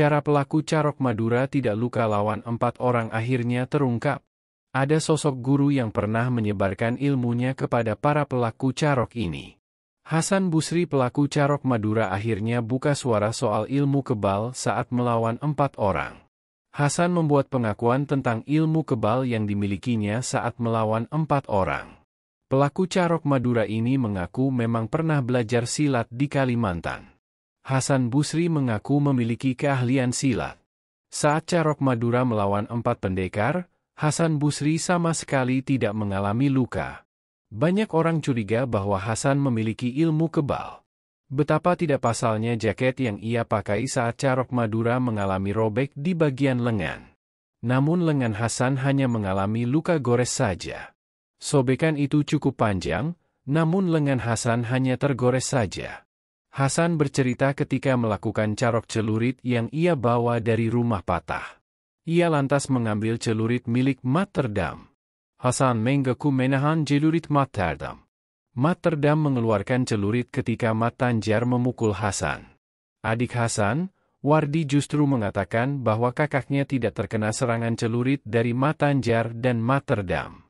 Cara pelaku Carok Madura tidak luka lawan empat orang akhirnya terungkap. Ada sosok guru yang pernah menyebarkan ilmunya kepada para pelaku Carok ini. Hasan Busri pelaku Carok Madura akhirnya buka suara soal ilmu kebal saat melawan empat orang. Hasan membuat pengakuan tentang ilmu kebal yang dimilikinya saat melawan empat orang. Pelaku Carok Madura ini mengaku memang pernah belajar silat di Kalimantan. Hasan Busri mengaku memiliki keahlian silat. Saat Carok Madura melawan empat pendekar, Hasan Busri sama sekali tidak mengalami luka. Banyak orang curiga bahwa Hasan memiliki ilmu kebal. Betapa tidak pasalnya jaket yang ia pakai saat Carok Madura mengalami robek di bagian lengan. Namun lengan Hasan hanya mengalami luka gores saja. Sobekan itu cukup panjang, namun lengan Hasan hanya tergores saja. Hasan bercerita ketika melakukan carok celurit yang ia bawa dari rumah patah. Ia lantas mengambil celurit milik Materdam. Hasan Menggeku menahan celurit Materdam. Materdam mengeluarkan celurit ketika Matanjar memukul Hasan. Adik Hasan, Wardi justru mengatakan bahwa kakaknya tidak terkena serangan celurit dari Matanjar dan Materdam.